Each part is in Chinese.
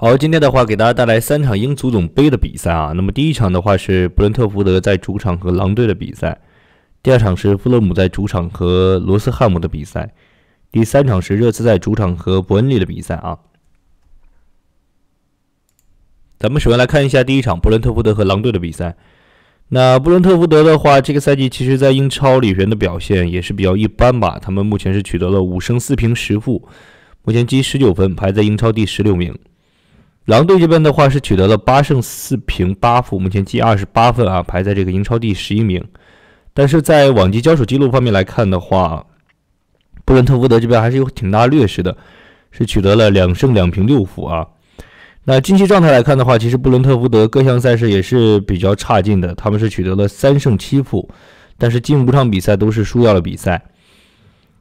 好，今天的话给大家带来三场英足总杯的比赛啊。那么第一场的话是布伦特福德在主场和狼队的比赛，第二场是富勒姆在主场和罗斯汉姆的比赛，第三场是热刺在主场和伯恩利的比赛啊。咱们首先来看一下第一场布伦特福德和狼队的比赛。那布伦特福德的话，这个赛季其实在英超里边的表现也是比较一般吧。他们目前是取得了五胜四平十负，目前积十九分，排在英超第十六名。狼队这边的话是取得了八胜四平八负，目前积二十八分啊，排在这个英超第十一名。但是在往绩交手记录方面来看的话，布伦特福德这边还是有挺大劣势的，是取得了两胜两平六负啊。那近期状态来看的话，其实布伦特福德各项赛事也是比较差劲的，他们是取得了三胜七负，但是近五场比赛都是输掉了比赛。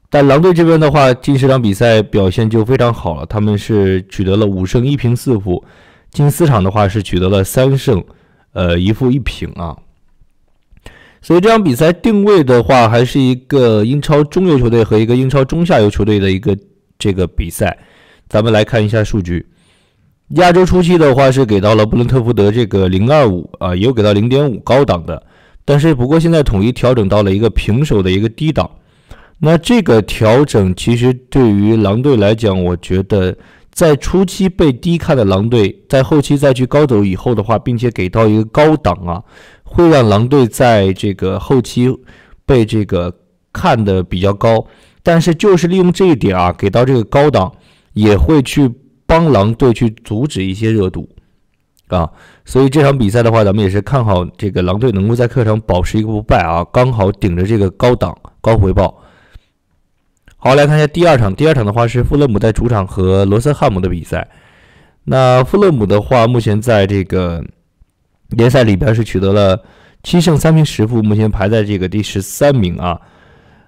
但狼队这边的话，近十场比赛表现就非常好了，他们是取得了五胜一平四负。近四场的话是取得了三胜，呃，一负一平啊。所以这场比赛定位的话，还是一个英超中游球队和一个英超中下游球队的一个这个比赛。咱们来看一下数据，亚洲初期的话是给到了布伦特福德这个零二五啊，也有给到零点五高档的，但是不过现在统一调整到了一个平手的一个低档。那这个调整其实对于狼队来讲，我觉得在初期被低看的狼队，在后期再去高走以后的话，并且给到一个高档啊，会让狼队在这个后期被这个看的比较高。但是就是利用这一点啊，给到这个高档，也会去帮狼队去阻止一些热度啊。所以这场比赛的话，咱们也是看好这个狼队能够在客场保持一个不败啊，刚好顶着这个高档高回报。好，来看一下第二场。第二场的话是富勒姆在主场和罗森汉姆的比赛。那富勒姆的话，目前在这个联赛里边是取得了七胜三平十负，目前排在这个第十三名啊。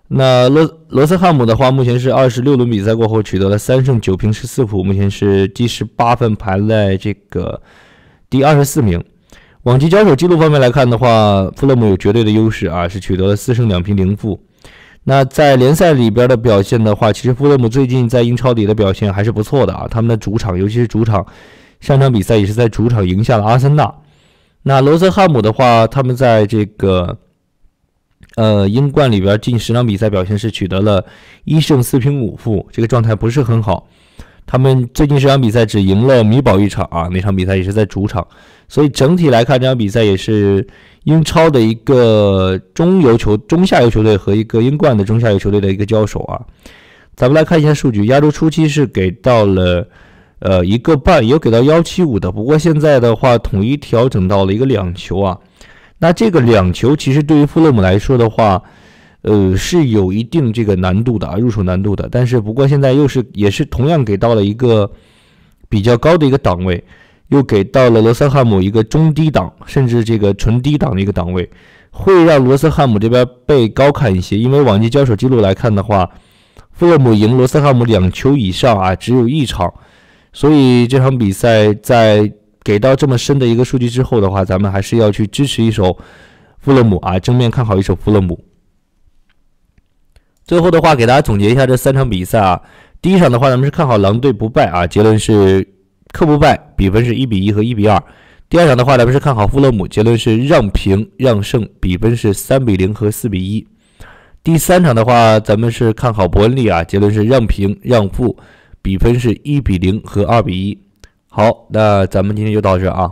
那罗罗森汉姆的话，目前是二十六轮比赛过后取得了三胜九平十四负，目前是第十八分排在这个第二十四名。往期交手记录方面来看的话，富勒姆有绝对的优势啊，是取得了四胜两平零负。那在联赛里边的表现的话，其实富勒姆最近在英超里的表现还是不错的啊。他们的主场，尤其是主场上场比赛，也是在主场赢下了阿森纳。那罗泽汉姆的话，他们在这个呃英冠里边近十场比赛表现是取得了一胜四平五负，这个状态不是很好。他们最近这场比赛只赢了米堡一场啊，那场比赛也是在主场，所以整体来看这场比赛也是英超的一个中游球中下游球队和一个英冠的中下游球队的一个交手啊。咱们来看一下数据，亚洲初期是给到了呃一个半，有给到幺七五的，不过现在的话统一调整到了一个两球啊。那这个两球其实对于富勒姆来说的话。呃，是有一定这个难度的啊，入手难度的。但是不过现在又是也是同样给到了一个比较高的一个档位，又给到了罗斯汉姆一个中低档，甚至这个纯低档的一个档位，会让罗斯汉姆这边被高看一些。因为往届交手记录来看的话，富勒姆赢罗斯汉姆两球以上啊，只有一场。所以这场比赛在给到这么深的一个数据之后的话，咱们还是要去支持一手富勒姆啊，正面看好一手富勒姆。最后的话，给大家总结一下这三场比赛啊。第一场的话，咱们是看好狼队不败啊，结论是客不败，比分是一比一和一比二。第二场的话，咱们是看好富勒姆，结论是让平让胜，比分是三比零和四比一。第三场的话，咱们是看好伯恩利啊，结论是让平让负，比分是一比零和二比一。好，那咱们今天就到这啊。